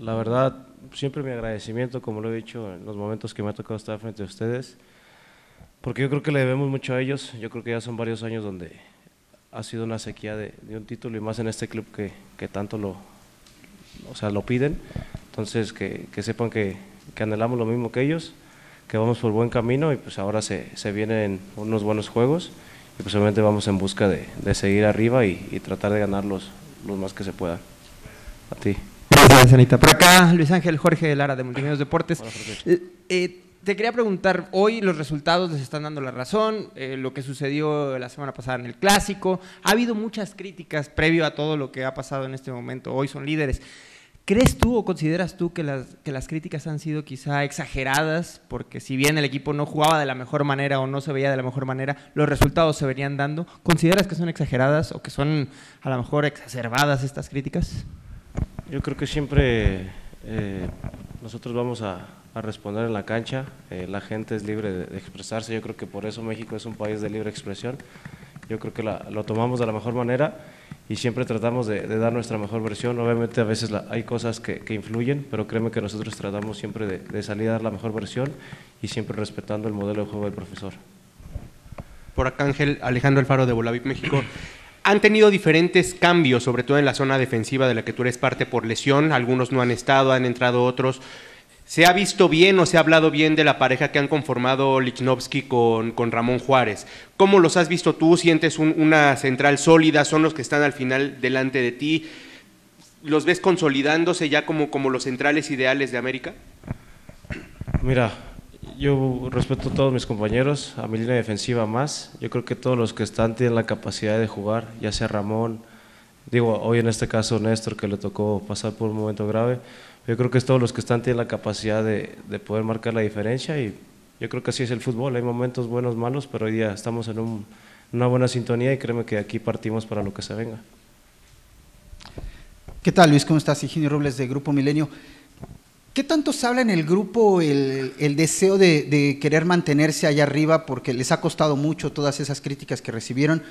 La verdad, siempre mi agradecimiento, como lo he dicho en los momentos que me ha tocado estar frente a ustedes, porque yo creo que le debemos mucho a ellos. Yo creo que ya son varios años donde ha sido una sequía de, un título y más en este club que, que, tanto lo, o sea, lo piden. Entonces, que, que sepan que, que, anhelamos lo mismo que ellos, que vamos por buen camino y pues ahora se, se vienen unos buenos juegos y pues obviamente vamos en busca de, de seguir arriba y, y, tratar de ganar los, los más que se pueda. A ti gracias, Por acá, Luis Ángel Jorge Lara de Multimedios Deportes. Eh, eh, te quería preguntar, hoy los resultados les están dando la razón, eh, lo que sucedió la semana pasada en el clásico, ha habido muchas críticas previo a todo lo que ha pasado en este momento, hoy son líderes. ¿Crees tú o consideras tú que las, que las críticas han sido quizá exageradas? Porque si bien el equipo no jugaba de la mejor manera o no se veía de la mejor manera, los resultados se venían dando. ¿Consideras que son exageradas o que son a lo mejor exacerbadas estas críticas? Yo creo que siempre eh, nosotros vamos a, responder en la cancha. Eh, la gente es libre de, expresarse. Yo creo que por eso México es un país de libre expresión. Yo creo que lo tomamos de la mejor manera y siempre tratamos de, dar nuestra mejor versión. Obviamente a veces hay cosas que, influyen, pero créeme que nosotros tratamos siempre de, salir a dar la mejor versión y siempre respetando el modelo de juego del profesor. Por acá Ángel Alejandro Alfaro de Bolavip, México han tenido diferentes cambios, sobre todo en la zona defensiva de la que tú eres parte por lesión. Algunos no han estado, han entrado otros. ¿Se ha visto bien o se ha hablado bien de la pareja que han conformado Lichnowsky con, con Ramón Juárez? ¿Cómo los has visto tú? ¿Sientes una central sólida? ¿Son los que están al final delante de ti? ¿Los ves consolidándose ya como, como los centrales ideales de América? Mira, yo respeto a todos mis compañeros, a mi línea defensiva más. Yo creo que todos los que están tienen la capacidad de jugar, ya sea Ramón, digo, hoy en este caso Néstor, que le tocó pasar por un momento grave. Yo creo que todos los que están tienen la capacidad de, poder marcar la diferencia y yo creo que así es el fútbol. Hay momentos buenos, malos, pero hoy día estamos en una buena sintonía y créeme que aquí partimos para lo que se venga. ¿Qué tal, Luis? ¿Cómo estás? Higinio Robles de Grupo Milenio. ¿Qué tanto se habla en el grupo el, deseo de, querer mantenerse allá arriba porque les ha costado mucho todas esas críticas que recibieron?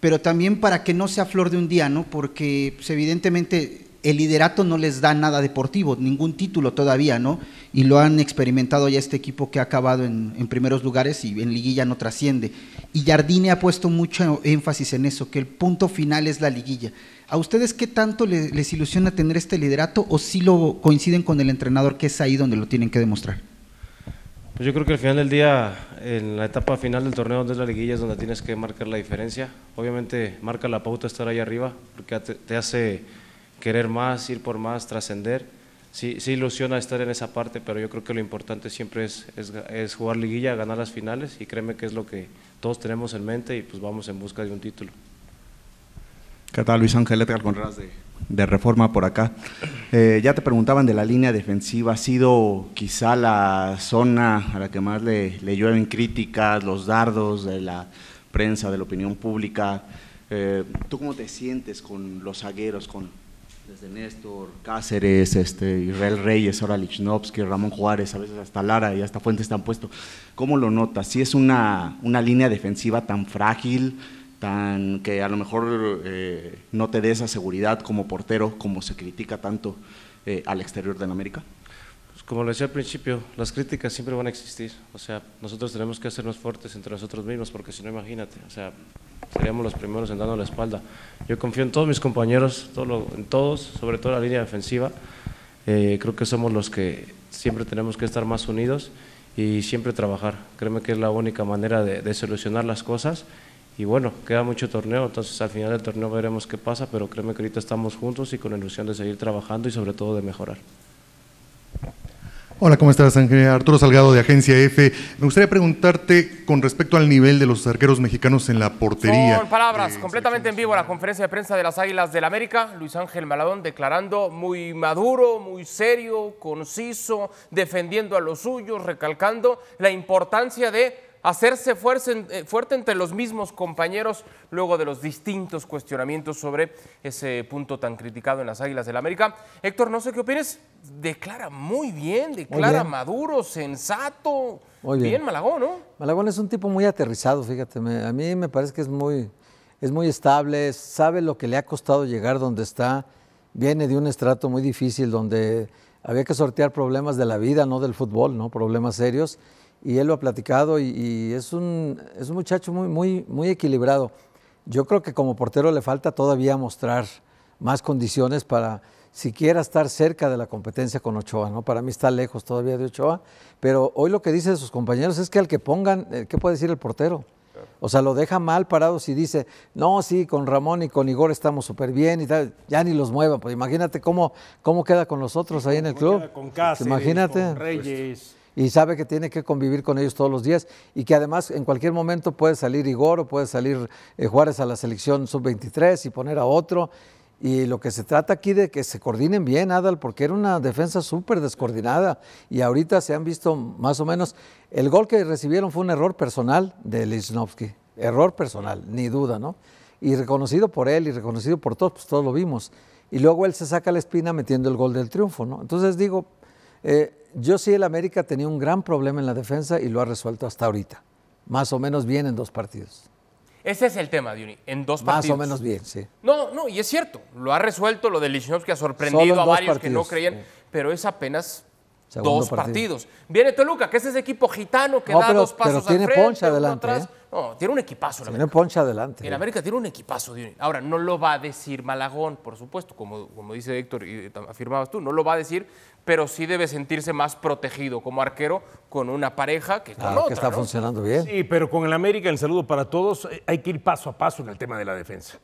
Pero también para que no sea flor de un día, ¿no? Porque pues, evidentemente el liderato no les da nada deportivo, ningún título todavía, ¿no? Y lo han experimentado ya este equipo que ha acabado en, primeros lugares y en liguilla no trasciende. Y Jardine ha puesto mucho énfasis en eso, que el punto final es la liguilla. ¿A ustedes qué tanto les, ilusiona tener este liderato o si sí lo coinciden con el entrenador que es ahí donde lo tienen que demostrar? Pues yo creo que al final del día, en la etapa final del torneo de la liguilla es donde tienes que marcar la diferencia. Obviamente marca la pauta estar ahí arriba, porque te hace querer más, ir por más, trascender. Sí, sí ilusiona estar en esa parte, pero yo creo que lo importante siempre es, es, jugar liguilla, ganar las finales y créeme que es lo que todos tenemos en mente y pues vamos en busca de un título. ¿Qué tal Luis Ángel Edgar con de, de, Reforma por acá? Eh, ya te preguntaban de la línea defensiva, ha sido quizá la zona a la que más le, le llueven críticas, los dardos de la prensa, de la opinión pública. Eh, ¿Tú cómo te sientes con los zagueros, con, desde Néstor, Cáceres, este, Israel Reyes, ahora Lichnowsky, Ramón Juárez, a veces hasta Lara y hasta Fuentes están puestos. ¿Cómo lo notas? Si es una, una línea defensiva tan frágil, tan que a lo mejor eh, no te dé esa seguridad como portero, como se critica tanto eh, al exterior de la América? Pues, como lo decía al principio, las críticas siempre van a existir. O sea, nosotros tenemos que hacernos fuertes entre nosotros mismos, porque si no, imagínate, o sea, seríamos los primeros en dando la espalda. Yo confío en todos mis compañeros, en todos, sobre todo la línea defensiva. Eh, creo que somos los que siempre tenemos que estar más unidos y siempre trabajar. Créeme que es la única manera de, de solucionar las cosas y bueno, queda mucho torneo, entonces al final del torneo veremos qué pasa, pero créeme que ahorita estamos juntos y con la ilusión de seguir trabajando y sobre todo de mejorar. Hola, ¿cómo estás, Ángel? Arturo Salgado de Agencia F. Me gustaría preguntarte con respecto al nivel de los arqueros mexicanos en la portería. Con palabras, completamente en vivo, la conferencia de prensa de las Águilas del América. Luis Ángel Maladón declarando muy maduro, muy serio, conciso, defendiendo a los suyos, recalcando la importancia de hacerse eh, fuerte entre los mismos compañeros luego de los distintos cuestionamientos sobre ese punto tan criticado en las Águilas del América. Héctor, no sé qué opinas, declara muy bien, declara maduro, sensato. Muy bien. Malagón, ¿no? Malagón es un tipo muy aterrizado, fíjate, a mí me parece que es muy, es muy estable, sabe lo que le ha costado llegar donde está, viene de un estrato muy difícil donde había que sortear problemas de la vida, no del fútbol, ¿no? Problemas serios y él lo ha platicado y, es, un, es, un, muchacho muy, muy, muy equilibrado. Yo creo que como portero le falta todavía mostrar más condiciones para siquiera estar cerca de la competencia con Ochoa, ¿no? Para mí está lejos todavía de Ochoa, pero hoy lo que dice sus compañeros es que al que pongan, eh, ¿qué puede decir el portero? O sea, lo deja mal parado si dice, no, sí, con Ramón y con Igor estamos súper bien y tal, ya ni los muevan. pues imagínate cómo, cómo queda con los otros ahí en el club. Con Cáceres, imagínate. Con Reyes y sabe que tiene que convivir con ellos todos los días y que además en cualquier momento puede salir Igor o puede salir eh, Juárez a la selección sub-23 y poner a otro. Y lo que se trata aquí de que se coordinen bien, Adal, porque era una defensa súper descoordinada y ahorita se han visto más o menos. El gol que recibieron fue un error personal de Lichnowsky, error personal, ni duda, ¿no? Y reconocido por él y reconocido por todos, pues todos lo vimos. Y luego él se saca la espina metiendo el gol del triunfo, ¿no? Entonces digo, eh, yo sí el América tenía un gran problema en la defensa y lo ha resuelto hasta ahorita. Más o menos bien en dos partidos. Ese es el tema, Diony, en dos partidos. Más o menos bien, sí. No, no, y es cierto, lo ha resuelto, lo de Lichnowsky ha sorprendido a varios que no creían, pero es apenas dos partidos. Viene Toluca, que es ese equipo gitano que da dos pasos tiene al frente, poncha adelante. ¿eh? No, tiene un equipazo. Tiene poncha adelante. En América tiene un equipazo. Diony. Ahora, no lo va a decir Malagón, por supuesto, como, como dice Héctor y afirmabas tú, no lo va a decir, pero sí debe sentirse más protegido como arquero con una pareja que ah, que está funcionando bien. Sí, pero con el América, el saludo para todos, hay que ir paso a paso en el tema de la defensa.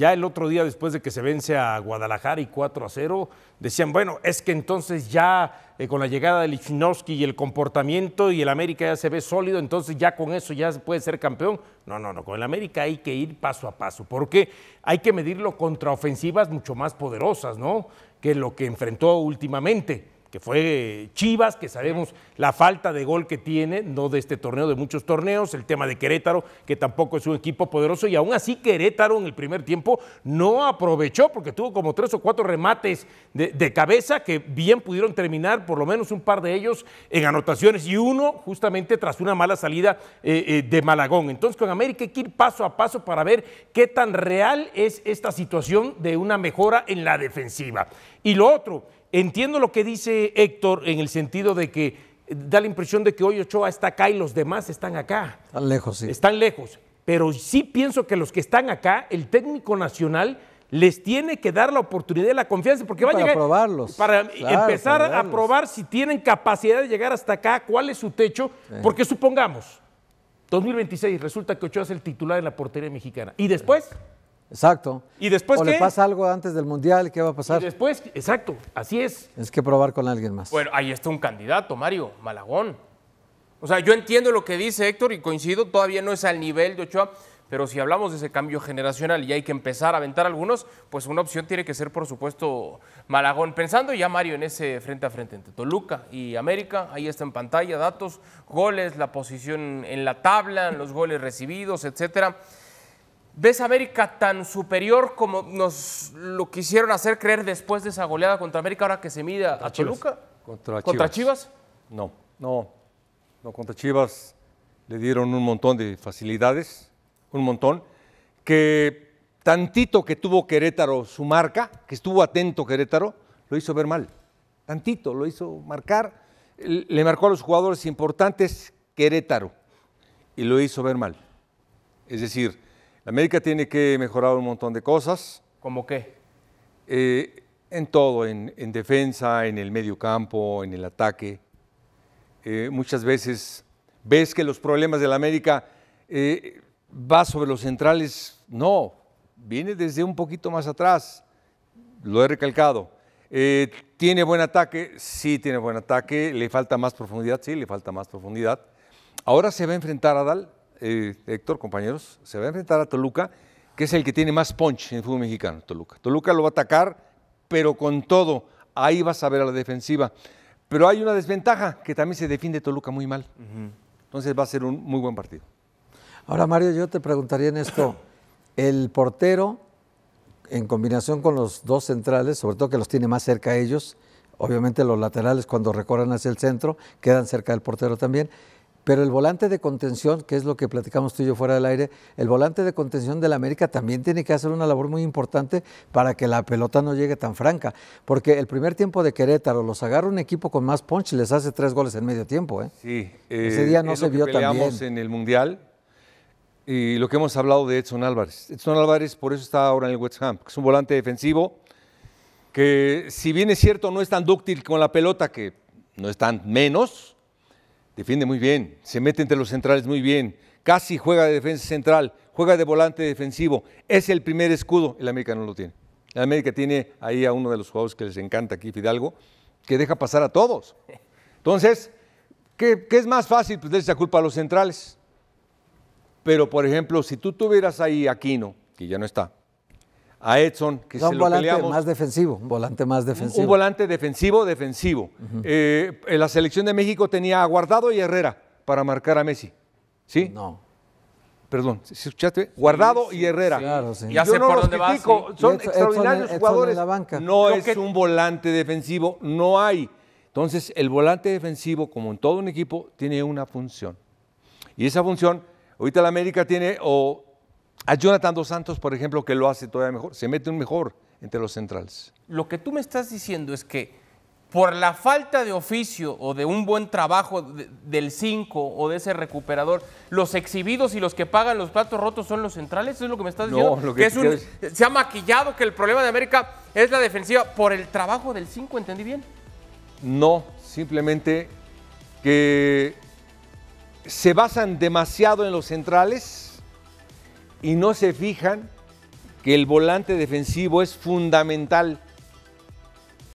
Ya el otro día, después de que se vence a Guadalajara y 4 a 0, decían, bueno, es que entonces ya eh, con la llegada de Lichnowsky y el comportamiento y el América ya se ve sólido, entonces ya con eso ya puede ser campeón. No, no, no, con el América hay que ir paso a paso, porque hay que medirlo contra ofensivas mucho más poderosas, ¿no? Que lo que enfrentó últimamente que fue Chivas, que sabemos la falta de gol que tiene, no de este torneo, de muchos torneos, el tema de Querétaro, que tampoco es un equipo poderoso, y aún así Querétaro en el primer tiempo no aprovechó, porque tuvo como tres o cuatro remates de, cabeza que bien pudieron terminar, por lo menos un par de ellos, en anotaciones, y uno justamente tras una mala salida eh, eh, de Malagón. Entonces con América hay que ir paso a paso para ver qué tan real es esta situación de una mejora en la defensiva. Y lo otro, Entiendo lo que dice Héctor en el sentido de que eh, da la impresión de que hoy Ochoa está acá y los demás están acá. Están lejos, sí. Están lejos. Pero sí pienso que los que están acá, el técnico nacional les tiene que dar la oportunidad y la confianza, porque van a Probarlos, para empezar a probar si tienen capacidad de llegar hasta acá, cuál es su techo, porque supongamos, 2026 resulta que Ochoa es el titular de la portería mexicana. Y después. Exacto. ¿Y después o le pasa algo antes del Mundial, ¿qué va a pasar? Y después, exacto, así es. Es que probar con alguien más. Bueno, ahí está un candidato, Mario, Malagón. O sea, yo entiendo lo que dice Héctor y coincido, todavía no es al nivel de Ochoa, pero si hablamos de ese cambio generacional y hay que empezar a aventar algunos, pues una opción tiene que ser, por supuesto, Malagón. Pensando ya, Mario, en ese frente a frente entre Toluca y América, ahí está en pantalla, datos, goles, la posición en la tabla, los goles recibidos, etcétera. ¿Ves a América tan superior como nos lo quisieron hacer creer después de esa goleada contra América ahora que se mide a, a Contra, Chivas? No, no, no, contra Chivas le dieron un montón de facilidades, un montón, que tantito que tuvo Querétaro su marca, que estuvo atento Querétaro, lo hizo ver mal, tantito, lo hizo marcar, le marcó a los jugadores importantes Querétaro y lo hizo ver mal. Es decir, la América tiene que mejorar un montón de cosas. ¿Cómo qué? Eh, en todo, en, defensa, en el medio campo, en el ataque. Eh, muchas veces ves que los problemas de la América eh, va sobre los centrales. No, viene desde un poquito más atrás. Lo he recalcado. ¿Tiene buen ataque? Sí, tiene buen ataque. ¿Le falta más profundidad? Sí, le falta más profundidad. Ahora se va a enfrentar a Dal eh, Héctor, compañeros, se va a enfrentar a Toluca, que es el que tiene más punch en el fútbol mexicano, Toluca. Toluca lo va a atacar, pero con todo. Ahí vas a ver a la defensiva. Pero hay una desventaja, que también se defiende Toluca muy mal. Entonces va a ser un muy buen partido. Ahora, Mario, yo te preguntaría en esto. El portero, en combinación con los dos centrales, sobre todo que los tiene más cerca a ellos, obviamente los laterales cuando recorren hacia el centro, quedan cerca del portero también pero el volante de contención, que es lo que platicamos tú y yo fuera del aire, el volante de contención del América también tiene que hacer una labor muy importante para que la pelota no llegue tan franca. Porque el primer tiempo de Querétaro los agarra un equipo con más punch y les hace tres goles en medio tiempo. ¿eh? Sí, ese eh, día no se lo vio en el Mundial. Y lo que hemos hablado de Edson Álvarez. Edson Álvarez por eso está ahora en el West Ham, que es un volante defensivo que si bien es cierto no es tan dúctil con la pelota, que no es tan menos, Defiende muy bien, se mete entre los centrales muy bien, casi juega de defensa central, juega de volante defensivo, es el primer escudo, el América no lo tiene. El América tiene ahí a uno de los jugadores que les encanta aquí, Fidalgo, que deja pasar a todos. Entonces, ¿qué, es más fácil? Pues darse la culpa a los centrales. Pero, por ejemplo, si tú tuvieras ahí a Aquino, que ya no está, a Edson, que no, se un volante más defensivo, un volante más defensivo. Un volante defensivo, defensivo. Eh, la selección de México tenía a Guardado y Herrera para marcar a Messi. ¿Sí? No. Perdón, ¿sí escuchaste? Guardado y Herrera. Claro, sí. Yo no por los critico, son extraordinarios jugadores. No es un volante defensivo, no hay. Entonces, el volante defensivo, como en todo un equipo, tiene una función. Y esa función, ahorita la América tiene o a Jonathan Dos Santos, por ejemplo, que lo hace todavía mejor, se mete un mejor entre los centrales. Lo que tú me estás diciendo es que por la falta de oficio o de un buen trabajo del 5 o de ese recuperador, los exhibidos y los que pagan los platos rotos son los centrales, ¿Eso es lo que me estás diciendo. Se ha maquillado que el problema de América es la defensiva por el trabajo del 5, ¿entendí bien? No, simplemente que se basan demasiado en los centrales y no se fijan que el volante defensivo es fundamental